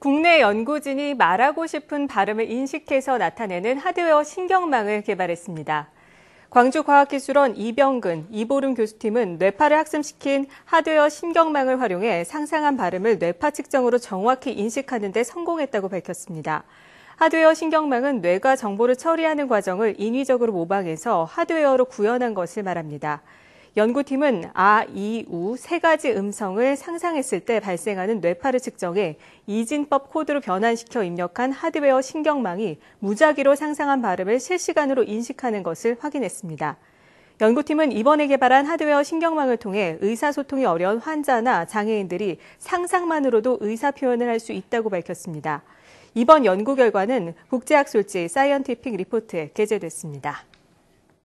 국내 연구진이 말하고 싶은 발음을 인식해서 나타내는 하드웨어 신경망을 개발했습니다. 광주과학기술원 이병근, 이보름 교수팀은 뇌파를 학습시킨 하드웨어 신경망을 활용해 상상한 발음을 뇌파 측정으로 정확히 인식하는 데 성공했다고 밝혔습니다. 하드웨어 신경망은 뇌가 정보를 처리하는 과정을 인위적으로 모방해서 하드웨어로 구현한 것을 말합니다. 연구팀은 아, 이, 우 세 가지 음성을 상상했을 때 발생하는 뇌파를 측정해 이진법 코드로 변환시켜 입력한 하드웨어 신경망이 무작위로 상상한 발음을 실시간으로 인식하는 것을 확인했습니다. 연구팀은 이번에 개발한 하드웨어 신경망을 통해 의사소통이 어려운 환자나 장애인들이 상상만으로도 의사 표현을 할 수 있다고 밝혔습니다. 이번 연구 결과는 국제학술지 사이언티픽 리포트에 게재됐습니다.